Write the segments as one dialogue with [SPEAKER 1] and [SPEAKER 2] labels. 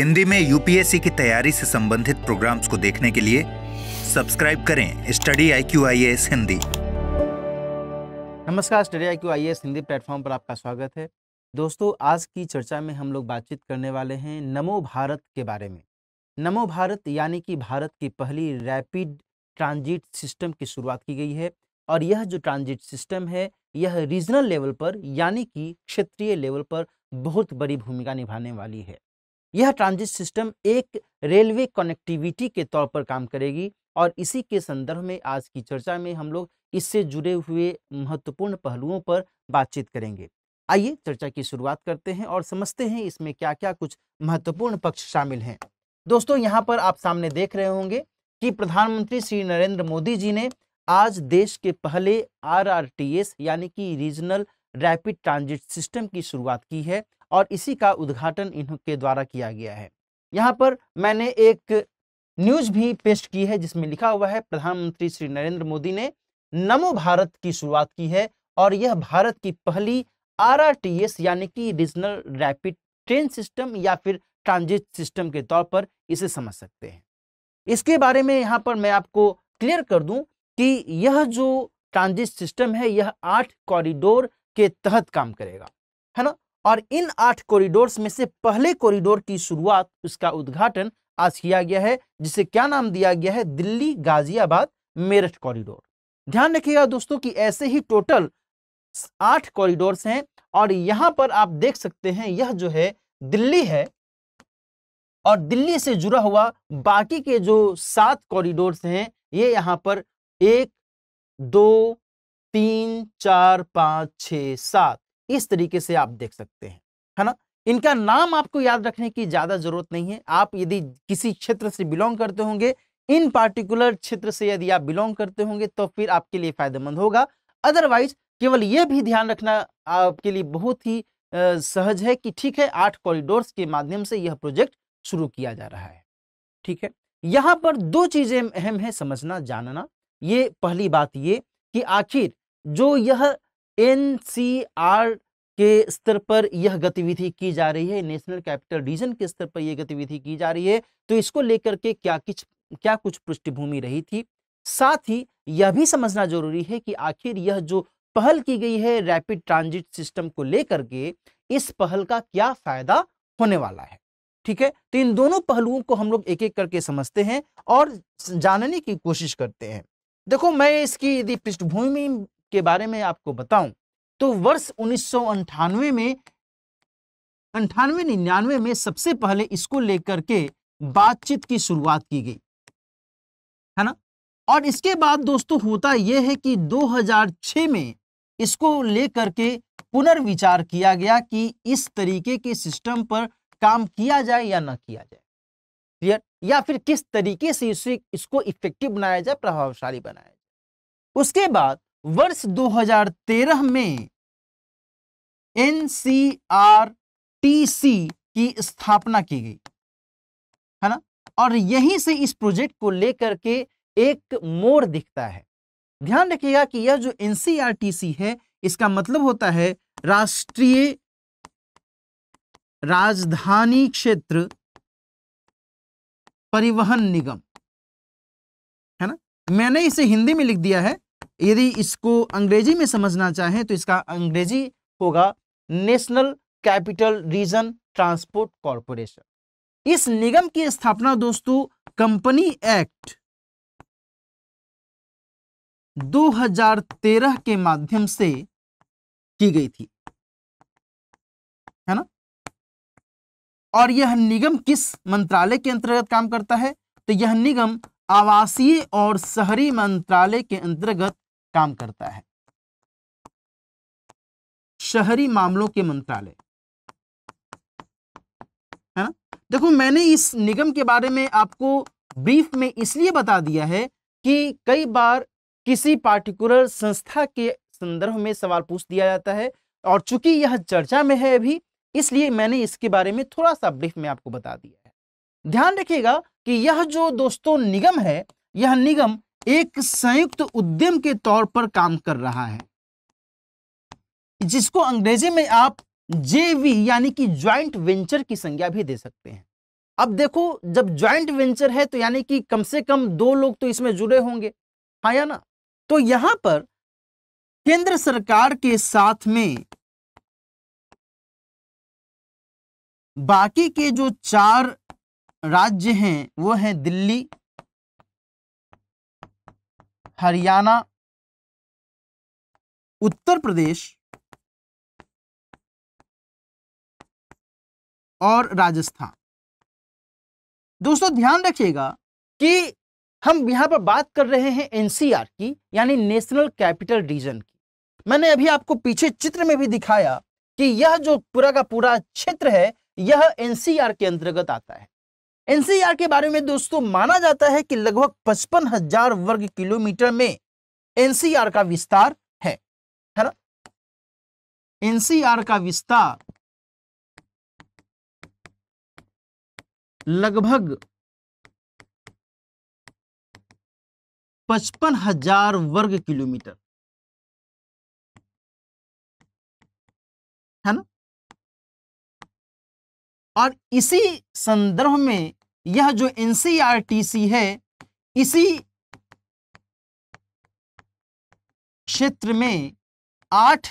[SPEAKER 1] हिंदी में यूपीएससी की तैयारी से संबंधित प्रोग्राम्स को देखने के लिए सब्सक्राइब करें study I Q I S Hindi नमस्कार study I Q I S Hindi platform पर आपका स्वागत है दोस्तों आज की चर्चा में हम लोग बातचीत करने वाले हैं नमो भारत के बारे में नमो भारत यानी कि भारत की पहली रैपिड ट्रांजिट सिस्टम की शुरुआत की गई है और यह जो ट्रांजिट सिस्टम है यह रीजनल लेवल पर यानी कि क्षेत्रीय लेवल पर बहुत बड़ी भूमिका निभाने वाली है यह ट्रांजिट सिस्टम एक रेलवे कनेक्टिविटी के तौर पर काम करेगी और इसी के संदर्भ में आज की चर्चा में हम लोग इससे जुड़े हुए महत्वपूर्ण पहलुओं पर बातचीत करेंगे आइए चर्चा की शुरुआत करते हैं और समझते हैं इसमें क्या क्या कुछ महत्वपूर्ण पक्ष शामिल हैं दोस्तों यहाँ पर आप सामने देख रहे होंगे कि प्रधानमंत्री श्री नरेंद्र मोदी जी ने आज देश के पहले आर यानी कि रीजनल रैपिड ट्रांजिट सिस्टम की शुरुआत की है और इसी का उद्घाटन इनके द्वारा किया गया है यहाँ पर मैंने एक न्यूज भी पेश की है जिसमें लिखा हुआ है प्रधानमंत्री श्री नरेंद्र मोदी ने नमो भारत की शुरुआत की है और यह भारत की पहली आर यानी कि रीजनल रैपिड ट्रेन सिस्टम या फिर ट्रांजिट सिस्टम के तौर पर इसे समझ सकते हैं इसके बारे में यहाँ पर मैं आपको क्लियर कर दूं कि यह जो ट्रांजिट सिस्टम है यह आठ कॉरिडोर के तहत काम करेगा है ना और इन आठ कॉरिडोर्स में से पहले कॉरिडोर की शुरुआत उसका उद्घाटन आज किया गया है जिसे क्या नाम दिया गया है दिल्ली गाजियाबाद मेरठ कॉरिडोर ध्यान रखिएगा दोस्तों कि ऐसे ही टोटल आठ कॉरिडोर्स हैं और यहां पर आप देख सकते हैं यह जो है दिल्ली है और दिल्ली से जुड़ा हुआ बाकी के जो सात कॉरिडोर्स हैं ये यहां पर एक दो तीन चार पाँच छ सात इस तरीके से आप देख सकते हैं है ना इनका नाम आपको याद रखने की ज्यादा जरूरत नहीं है आप यदि किसी क्षेत्र से बिलोंग करते होंगे इन पार्टिकुलर क्षेत्र से यदि आप बिलोंग करते होंगे तो फिर आपके लिए फायदेमंद होगा अदरवाइज केवल यह भी ध्यान रखना आपके लिए बहुत ही सहज है कि ठीक है आठ कॉरिडोर्स के माध्यम से यह प्रोजेक्ट शुरू किया जा रहा है ठीक है यहां पर दो चीजें अहम है समझना जानना ये पहली बात ये कि आखिर जो यह एनसीआर के स्तर पर यह गतिविधि की जा रही है नेशनल कैपिटल रीजन के स्तर पर यह गतिविधि की जा रही है तो इसको लेकर के क्या कुछ क्या कुछ पृष्ठभूमि रही थी साथ ही यह भी समझना जरूरी है कि आखिर यह जो पहल की गई है रैपिड ट्रांजिट सिस्टम को लेकर के इस पहल का क्या फायदा होने वाला है ठीक है तो इन दोनों पहलुओं को हम लोग एक एक करके समझते हैं और जानने की कोशिश करते हैं देखो मैं इसकी यदि पृष्ठभूमि के बारे में आपको बताऊं तो वर्ष उन्नीस में अंठानवे निन्यानवे में सबसे पहले इसको लेकर के बातचीत की शुरुआत की गई है ना और इसके बाद दोस्तों होता यह है कि 2006 में इसको लेकर के पुनर्विचार किया गया कि इस तरीके के सिस्टम पर काम किया जाए या ना किया जाए क्लियर या फिर किस तरीके से इसे इसको इफेक्टिव बनाया जाए प्रभावशाली बनाया जाए उसके बाद वर्ष 2013 में एनसीआरटीसी की स्थापना की गई है ना और यहीं से इस प्रोजेक्ट को लेकर के एक मोड़ दिखता है ध्यान रखिएगा कि यह जो एनसीआरटीसी है इसका मतलब होता
[SPEAKER 2] है राष्ट्रीय राजधानी क्षेत्र परिवहन निगम है ना
[SPEAKER 1] मैंने इसे हिंदी में लिख दिया है यदि इसको अंग्रेजी में समझना चाहें तो इसका अंग्रेजी होगा national capital region transport corporation
[SPEAKER 2] इस निगम की स्थापना दोस्तों कंपनी एक्ट 2013 के माध्यम से की गई थी है ना और यह निगम
[SPEAKER 1] किस मंत्रालय के अंतर्गत काम करता है तो यह निगम आवासीय और शहरी मंत्रालय के अंतर्गत काम करता है शहरी मामलों के मंत्रालय है ना देखो मैंने इस निगम के बारे में आपको ब्रीफ में इसलिए बता दिया है कि कई बार किसी पार्टिकुलर संस्था के संदर्भ में सवाल पूछ दिया जाता है और चूंकि यह चर्चा में है अभी इसलिए मैंने इसके बारे में थोड़ा सा ब्रीफ में आपको बता दिया है ध्यान रखिएगा कि यह जो दोस्तों निगम है यह निगम एक संयुक्त उद्यम के तौर पर काम कर रहा है जिसको अंग्रेजी में आप जेवी यानी कि ज्वाइंट वेंचर की संज्ञा भी दे सकते हैं अब देखो जब ज्वाइंट वेंचर है तो यानी कि कम से कम दो लोग तो इसमें जुड़े होंगे
[SPEAKER 2] हाँ या ना तो यहां पर केंद्र सरकार के साथ में बाकी के जो चार राज्य हैं वो हैं दिल्ली हरियाणा उत्तर प्रदेश और राजस्थान दोस्तों ध्यान रखिएगा कि हम यहां पर बात कर रहे
[SPEAKER 1] हैं एनसीआर की यानी नेशनल कैपिटल रीजन की मैंने अभी आपको पीछे चित्र में भी दिखाया कि यह जो पूरा का पूरा क्षेत्र है यह एनसीआर के अंतर्गत आता है एनसीआर के बारे में दोस्तों माना जाता है कि लगभग पचपन हजार वर्ग
[SPEAKER 2] किलोमीटर में एनसीआर का विस्तार है है ना एनसीआर का विस्तार लगभग पचपन हजार वर्ग किलोमीटर है ना और इसी संदर्भ में यह जो सी e है इसी क्षेत्र में आठ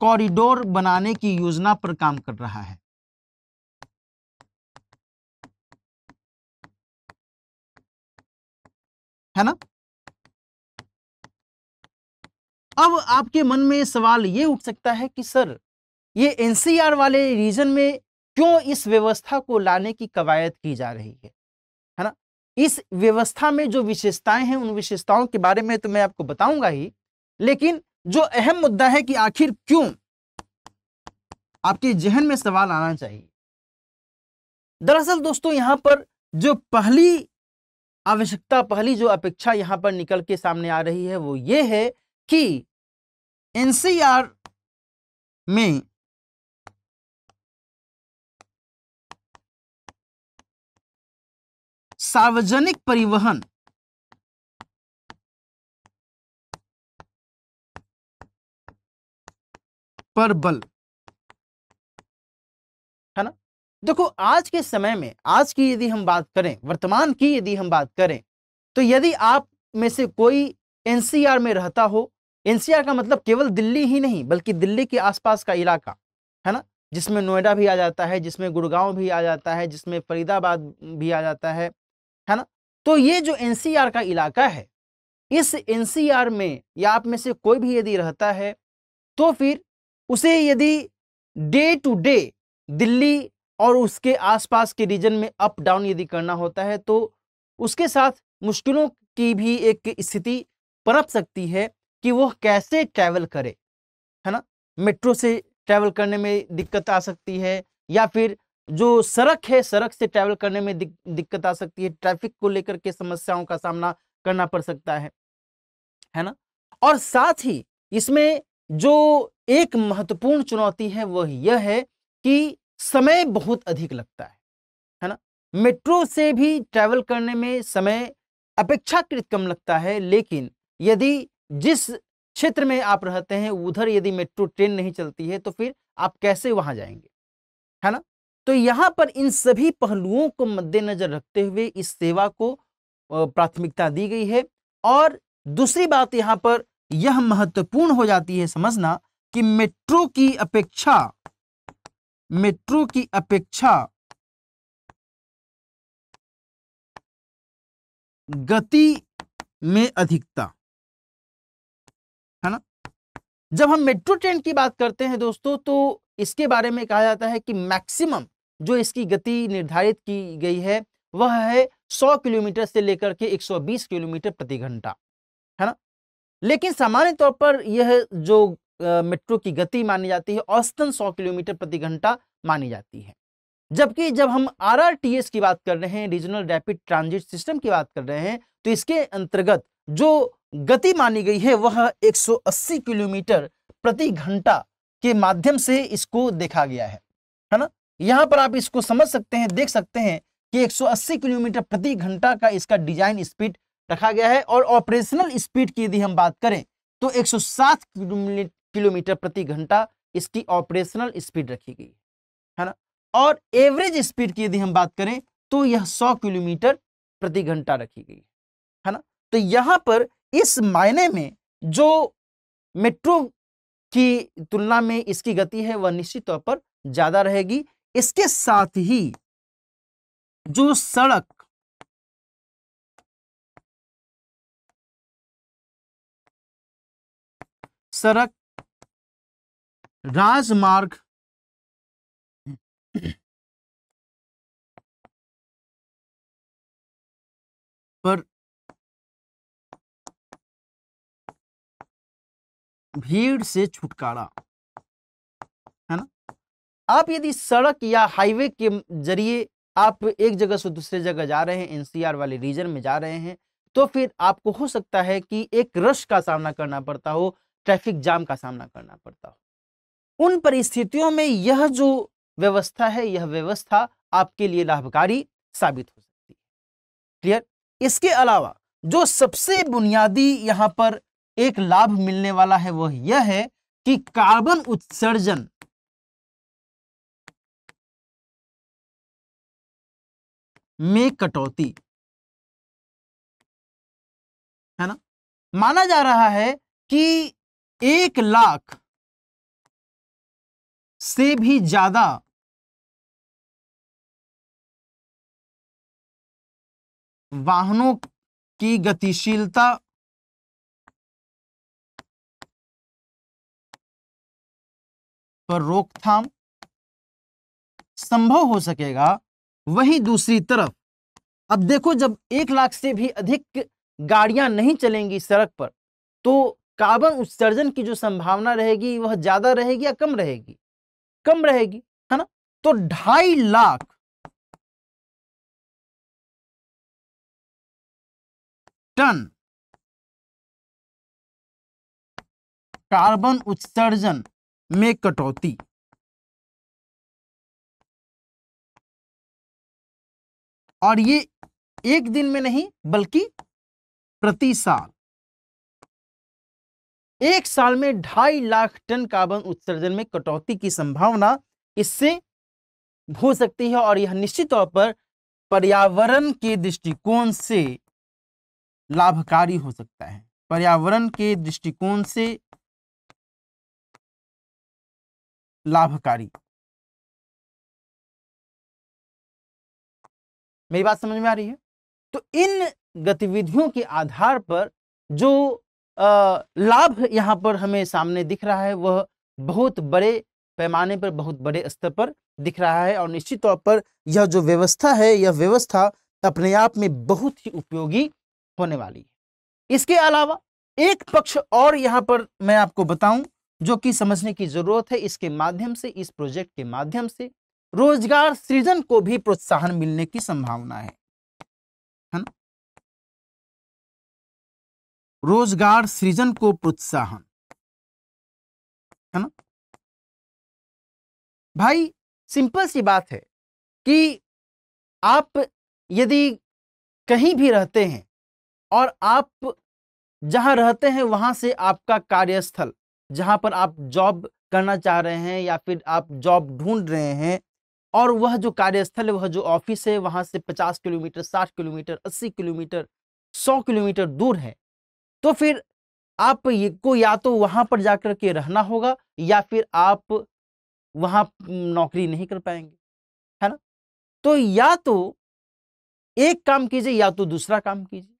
[SPEAKER 2] कॉरिडोर बनाने की योजना पर काम कर रहा है है ना अब आपके मन में सवाल यह उठ
[SPEAKER 1] सकता है कि सर ये एनसीआर e वाले रीजन में क्यों इस व्यवस्था को लाने की कवायद की जा रही है है ना इस व्यवस्था में जो विशेषताएं हैं उन विशेषताओं के बारे में तो मैं आपको बताऊंगा ही लेकिन जो अहम मुद्दा है कि आखिर क्यों आपके जहन में सवाल आना चाहिए दरअसल दोस्तों यहां पर जो पहली आवश्यकता पहली जो अपेक्षा यहां
[SPEAKER 2] पर निकल के सामने आ रही है वो ये है कि एनसीआर में सार्वजनिक परिवहन पर बल है ना देखो आज के
[SPEAKER 1] समय में आज की यदि हम बात करें वर्तमान की यदि हम बात करें तो यदि आप में से कोई एनसीआर में रहता हो एनसीआर का मतलब केवल दिल्ली ही नहीं बल्कि दिल्ली के आसपास का इलाका है ना जिसमें नोएडा भी आ जाता है जिसमें गुड़गांव भी आ जाता है जिसमें फरीदाबाद भी आ जाता है है ना तो ये जो एनसीआर का इलाका है इस एनसीआर में या आप में से कोई भी यदि रहता है तो फिर उसे यदि डे टू डे दिल्ली और उसके आसपास के रीजन में अप डाउन यदि करना होता है तो उसके साथ मुश्किलों की भी एक स्थिति पनप सकती है कि वह कैसे ट्रैवल करे है ना मेट्रो से ट्रैवल करने में दिक्कत आ सकती है या फिर जो सड़क है सड़क से ट्रैवल करने में दिक्कत आ सकती है ट्रैफिक को लेकर के समस्याओं का सामना करना पड़ सकता है है ना और साथ ही इसमें जो एक महत्वपूर्ण चुनौती है वह यह है कि समय बहुत अधिक लगता है है ना मेट्रो से भी ट्रैवल करने में समय अपेक्षाकृत कम लगता है लेकिन यदि जिस क्षेत्र में आप रहते हैं उधर यदि मेट्रो ट्रेन नहीं चलती है तो फिर आप कैसे वहां जाएंगे है ना तो यहाँ पर इन सभी पहलुओं को मद्देनजर रखते हुए इस सेवा को प्राथमिकता दी गई है और दूसरी बात यहाँ पर यह महत्वपूर्ण हो जाती है समझना कि मेट्रो
[SPEAKER 2] की अपेक्षा मेट्रो की अपेक्षा गति में अधिकता है ना जब हम मेट्रो ट्रेन की बात
[SPEAKER 1] करते हैं दोस्तों तो इसके बारे में कहा जाता है कि मैक्सिमम जो इसकी गति निर्धारित की गई है वह है 100 किलोमीटर से लेकर के 120 किलोमीटर प्रति घंटा है ना लेकिन सामान्य तौर पर यह जो मेट्रो की गति मानी जाती है औसतन 100 किलोमीटर प्रति घंटा मानी जाती है जबकि जब हम आर की बात कर रहे हैं रीजनल रैपिड ट्रांजिट सिस्टम की बात कर रहे हैं तो इसके अंतर्गत जो गति मानी गई है वह 180 किलोमीटर प्रति घंटा के माध्यम से इसको देखा गया है है ना यहाँ पर आप इसको समझ सकते हैं देख सकते हैं कि 180 किलोमीटर प्रति घंटा का इसका डिजाइन स्पीड रखा गया है और ऑपरेशनल स्पीड की यदि हम बात करें तो 107 किलोमीटर प्रति घंटा इसकी ऑपरेशनल स्पीड रखी गई है ना और एवरेज स्पीड की यदि हम बात करें तो यह 100 किलोमीटर प्रति घंटा रखी गई है ना तो यहाँ पर इस मायने में जो मेट्रो की तुलना
[SPEAKER 2] में इसकी गति है वह निश्चित तौर पर ज्यादा रहेगी इसके साथ ही जो सड़क सड़क राजमार्ग पर भीड़ से छुटकारा है ना आप यदि सड़क या हाईवे के जरिए
[SPEAKER 1] आप एक जगह से दूसरे जगह जा रहे हैं एनसीआर वाले रीजन में जा रहे हैं तो फिर आपको हो सकता है कि एक रश का सामना करना पड़ता हो ट्रैफिक जाम का सामना करना पड़ता हो उन परिस्थितियों में यह जो व्यवस्था है यह व्यवस्था आपके लिए लाभकारी साबित हो सकती है क्लियर इसके अलावा जो सबसे
[SPEAKER 2] बुनियादी यहाँ पर एक लाभ मिलने वाला है वह यह है कि कार्बन उत्सर्जन में कटौती है ना माना जा रहा है कि एक लाख से भी ज्यादा वाहनों की गतिशीलता पर रोकथाम संभव हो सकेगा
[SPEAKER 1] वहीं दूसरी तरफ अब देखो जब एक लाख से भी अधिक गाड़ियां नहीं चलेंगी सड़क पर तो कार्बन उत्सर्जन की जो संभावना रहेगी वह ज्यादा
[SPEAKER 2] रहेगी या कम रहेगी कम रहेगी है ना तो ढाई लाख टन कार्बन उत्सर्जन में कटौती और ये एक दिन में नहीं बल्कि प्रति साल एक साल में ढाई लाख टन कार्बन
[SPEAKER 1] उत्सर्जन में कटौती की संभावना इससे हो सकती है और यह निश्चित तौर पर पर्यावरण के दृष्टिकोण से लाभकारी हो
[SPEAKER 2] सकता है पर्यावरण के दृष्टिकोण से लाभकारी मेरी बात समझ में आ रही है तो इन गतिविधियों के आधार पर
[SPEAKER 1] जो आ, लाभ यहाँ पर हमें सामने दिख रहा है वह बहुत बड़े पैमाने पर बहुत बड़े स्तर पर दिख रहा है और निश्चित तौर पर यह जो व्यवस्था है यह व्यवस्था अपने आप में बहुत ही उपयोगी होने वाली है इसके अलावा एक पक्ष और यहाँ पर मैं आपको बताऊं जो कि समझने की जरूरत है इसके माध्यम से इस प्रोजेक्ट के माध्यम से रोजगार सृजन को भी प्रोत्साहन
[SPEAKER 2] मिलने की संभावना है है ना रोजगार सृजन को प्रोत्साहन है ना भाई सिंपल सी बात है कि आप यदि कहीं भी रहते हैं और आप
[SPEAKER 1] जहां रहते हैं वहां से आपका कार्यस्थल जहाँ पर आप जॉब करना चाह रहे हैं या फिर आप जॉब ढूंढ रहे हैं और वह जो कार्यस्थल है वह जो ऑफिस है वहाँ से पचास किलोमीटर साठ किलोमीटर अस्सी किलोमीटर सौ किलोमीटर दूर है तो फिर आप ये को या तो वहाँ पर जाकर के रहना होगा या फिर आप वहाँ नौकरी नहीं कर पाएंगे है ना तो या तो एक काम कीजिए या तो दूसरा काम कीजिए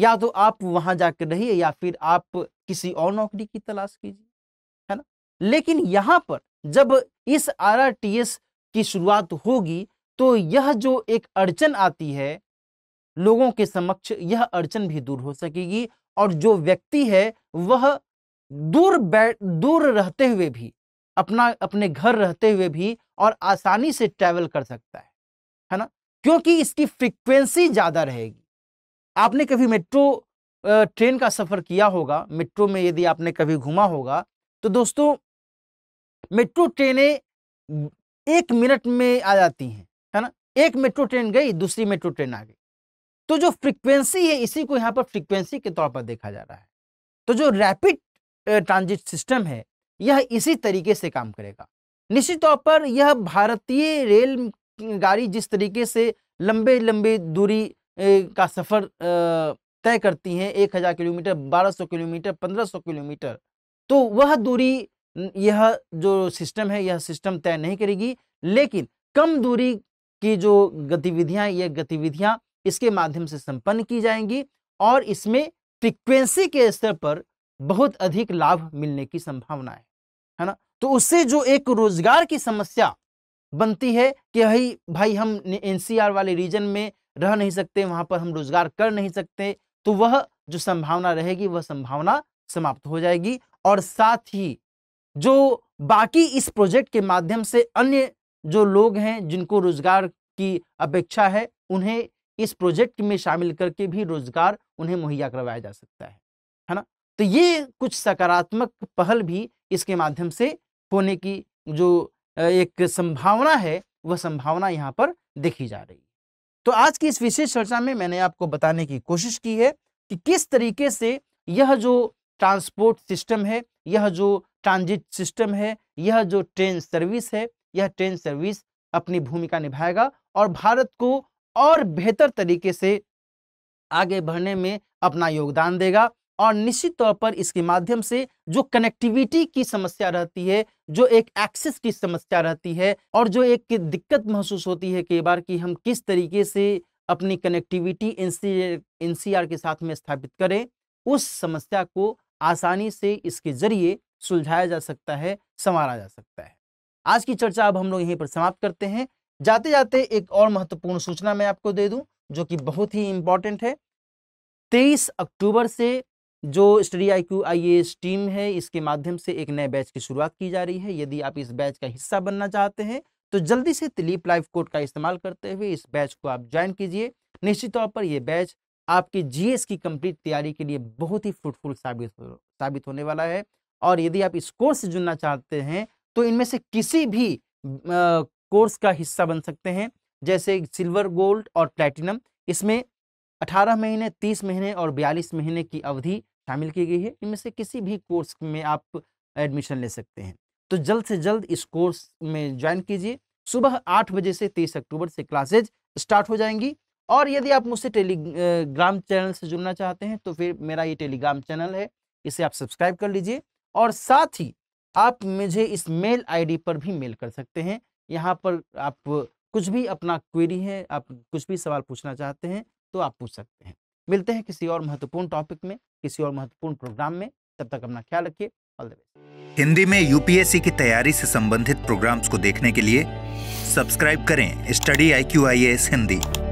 [SPEAKER 1] या तो आप वहां जाकर रहिए या फिर आप किसी और नौकरी की तलाश कीजिए है ना लेकिन यहाँ पर जब इस आर की शुरुआत होगी तो यह जो एक अड़चन आती है लोगों के समक्ष यह अड़चन भी दूर हो सकेगी और जो व्यक्ति है वह दूर बैठ दूर रहते हुए भी अपना अपने घर रहते हुए भी और आसानी से ट्रैवल कर सकता है है ना क्योंकि इसकी फ्रीक्वेंसी ज़्यादा रहेगी आपने कभी मेट्रो ट्रेन का सफ़र किया होगा मेट्रो में यदि आपने कभी घूमा होगा तो दोस्तों मेट्रो ट्रेनें एक मिनट में आ जाती हैं है ना एक मेट्रो ट्रेन गई दूसरी मेट्रो ट्रेन आ गई तो जो फ्रीक्वेंसी है इसी को यहाँ पर फ्रीक्वेंसी के तौर पर देखा जा रहा है तो जो रैपिड ट्रांजिट सिस्टम है यह इसी तरीके से काम करेगा निश्चित तौर पर यह भारतीय रेल गाड़ी जिस तरीके से लंबे लंबे दूरी का सफ़र तय करती हैं एक हज़ार किलोमीटर बारह सौ किलोमीटर पंद्रह सौ किलोमीटर तो वह दूरी यह जो सिस्टम है यह सिस्टम तय नहीं करेगी लेकिन कम दूरी की जो गतिविधियां यह गतिविधियां इसके माध्यम से संपन्न की जाएंगी और इसमें फ्रिक्वेंसी के स्तर पर बहुत अधिक लाभ मिलने की संभावना है है ना तो उससे जो एक रोजगार की समस्या बनती है कि भाई भाई हम एनसीआर वाले रीजन में रह नहीं सकते वहां पर हम रोजगार कर नहीं सकते तो वह जो संभावना रहेगी वह संभावना समाप्त हो जाएगी और साथ ही जो बाकी इस प्रोजेक्ट के माध्यम से अन्य जो लोग हैं जिनको रोजगार की अपेक्षा है उन्हें इस प्रोजेक्ट में शामिल करके भी रोजगार उन्हें मुहैया करवाया जा सकता है है ना तो ये कुछ सकारात्मक पहल भी इसके माध्यम से होने की जो एक संभावना है वह संभावना यहाँ पर देखी जा रही है तो आज की इस विशेष चर्चा में मैंने आपको बताने की कोशिश की है कि किस तरीके से यह जो ट्रांसपोर्ट सिस्टम है यह जो ट्रांजिट सिस्टम है यह जो ट्रेन सर्विस है यह ट्रेन सर्विस अपनी भूमिका निभाएगा और भारत को और बेहतर तरीके से आगे बढ़ने में अपना योगदान देगा और निश्चित तौर पर इसके माध्यम से जो कनेक्टिविटी की समस्या रहती है जो एक एक्सेस की समस्या रहती है और जो एक दिक्कत महसूस होती है कई बार कि हम किस तरीके से अपनी कनेक्टिविटी एन सी के साथ में स्थापित करें उस समस्या को आसानी से इसके जरिए सुलझाया जा सकता है संवारा जा सकता है आज की चर्चा अब हम लोग यहीं पर समाप्त करते हैं जाते जाते एक और महत्वपूर्ण सूचना मैं आपको दे दूं जो कि बहुत ही इंपॉर्टेंट है 23 अक्टूबर से जो study I Q I S team है इसके माध्यम से एक नए बैच की शुरुआत की जा रही है यदि आप इस बैच का हिस्सा बनना चाहते हैं तो जल्दी से तिलीप लाइफ कोड का इस्तेमाल करते हुए इस बैच को आप ज्वाइन कीजिए निश्चित तौर पर यह बैच आपके जीएस की कंप्लीट तैयारी के लिए बहुत ही फ्रूटफुल साबित हो, साबित होने वाला है और यदि आप इस कोर्स से जुड़ना चाहते हैं तो इनमें से किसी भी कोर्स का हिस्सा बन सकते हैं जैसे सिल्वर गोल्ड और प्लेटिनम इसमें 18 महीने 30 महीने और 42 महीने की अवधि शामिल की गई है इनमें से किसी भी कोर्स में आप एडमिशन ले सकते हैं तो जल्द से जल्द इस कोर्स में ज्वाइन कीजिए सुबह आठ बजे से तेईस अक्टूबर से क्लासेज स्टार्ट हो जाएंगी और यदि आप मुझसे टेलीग्राम चैनल से जुड़ना चाहते हैं तो फिर मेरा ये टेलीग्राम चैनल है इसे आप सब्सक्राइब कर लीजिए और साथ ही आप मुझे इस मेल आईडी पर भी मेल कर सकते हैं यहाँ पर आप कुछ भी अपना क्वेरी है आप कुछ भी सवाल पूछना चाहते हैं तो आप पूछ सकते हैं मिलते हैं किसी और महत्वपूर्ण टॉपिक में किसी और महत्वपूर्ण प्रोग्राम में तब तक अपना ख्याल रखिए ऑल द बेस्ट हिंदी में यूपीएससी की तैयारी से संबंधित प्रोग्राम्स को देखने के लिए सब्सक्राइब करें study I Q I S Hindi